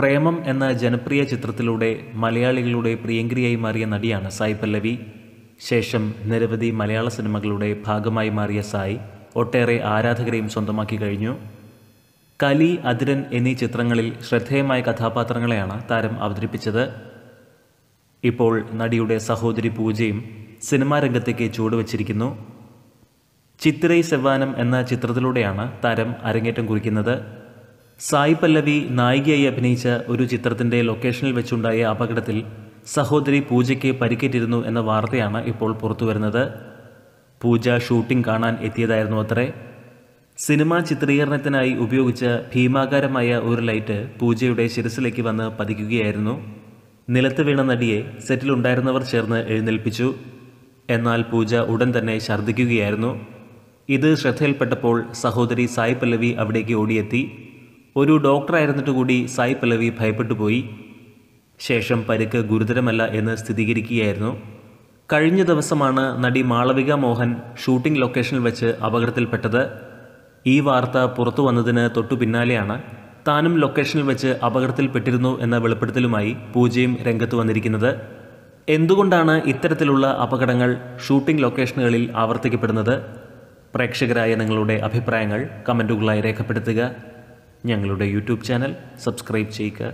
പ്രേമം എന്ന ജനപ്രിയ ചിത്രത്തിലൂടെ മലയാളികളുടെ പ്രിയങ്കരിയായി മാറിയ നടിയാണ് സായി പല്ലവി ശേഷം നിരവധി മലയാള സിനിമകളുടെ ഭാഗമായി മാറിയ സായി ഒട്ടേറെ ആരാധകരെയും സ്വന്തമാക്കി കഴിഞ്ഞു കലി അതിരൻ എന്നീ ചിത്രങ്ങളിൽ ശ്രദ്ധേയമായ കഥാപാത്രങ്ങളെയാണ് താരം അവതരിപ്പിച്ചത് ഇപ്പോൾ നടിയുടെ സഹോദരി പൂജയും സിനിമാ രംഗത്തേക്ക് ചുവടുവച്ചിരിക്കുന്നു ചിത്തിരൈ സെവാനം എന്ന ചിത്രത്തിലൂടെയാണ് താരം അരങ്ങേറ്റം കുറിക്കുന്നത് സായി പല്ലവി നായികയായി അഭിനയിച്ച ഒരു ചിത്രത്തിൻ്റെ ലൊക്കേഷനിൽ വെച്ചുണ്ടായ അപകടത്തിൽ സഹോദരി പൂജയ്ക്ക് പരിക്കേറ്റിരുന്നു എന്ന വാർത്തയാണ് ഇപ്പോൾ പുറത്തുവരുന്നത് പൂജ ഷൂട്ടിംഗ് കാണാൻ എത്തിയതായിരുന്നു അത്രേ സിനിമാ ചിത്രീകരണത്തിനായി ഉപയോഗിച്ച ഭീമാകാരമായ ഒരു ലൈറ്റ് പൂജയുടെ ശിരസിലേക്ക് വന്ന് പതിക്കുകയായിരുന്നു നിലത്ത് വീണ നടിയെ സെറ്റിലുണ്ടായിരുന്നവർ ചേർന്ന് എഴുന്നേൽപ്പിച്ചു എന്നാൽ പൂജ ഉടൻ തന്നെ ഛർദ്ദിക്കുകയായിരുന്നു ഇത് ശ്രദ്ധയിൽപ്പെട്ടപ്പോൾ സഹോദരി സായി പല്ലവി അവിടേക്ക് ഓടിയെത്തി ഒരു ഡോക്ടറായിരുന്നിട്ട് കൂടി സായി പല്ലവി ഭയപ്പെട്ടു പോയി ശേഷം പരിക്ക് ഗുരുതരമല്ല എന്ന് സ്ഥിരീകരിക്കുകയായിരുന്നു കഴിഞ്ഞ ദിവസമാണ് നടി മാളവിക മോഹൻ ഷൂട്ടിംഗ് ലൊക്കേഷനിൽ വെച്ച് അപകടത്തിൽപ്പെട്ടത് ഈ വാർത്ത പുറത്തു വന്നതിന് തൊട്ടു പിന്നാലെയാണ് താനും ലൊക്കേഷനിൽ വെച്ച് അപകടത്തിൽപ്പെട്ടിരുന്നു എന്ന വെളിപ്പെടുത്തലുമായി പൂജയും രംഗത്ത് വന്നിരിക്കുന്നത് എന്തുകൊണ്ടാണ് ഇത്തരത്തിലുള്ള അപകടങ്ങൾ ഷൂട്ടിംഗ് ലൊക്കേഷനുകളിൽ ആവർത്തിക്കപ്പെടുന്നത് പ്രേക്ഷകരായ നിങ്ങളുടെ അഭിപ്രായങ്ങൾ കമൻറ്റുകളായി രേഖപ്പെടുത്തുക ഞങ്ങളുടെ യൂട്യൂബ് ചാനൽ സബ്സ്ക്രൈബ് ചെയ്യുക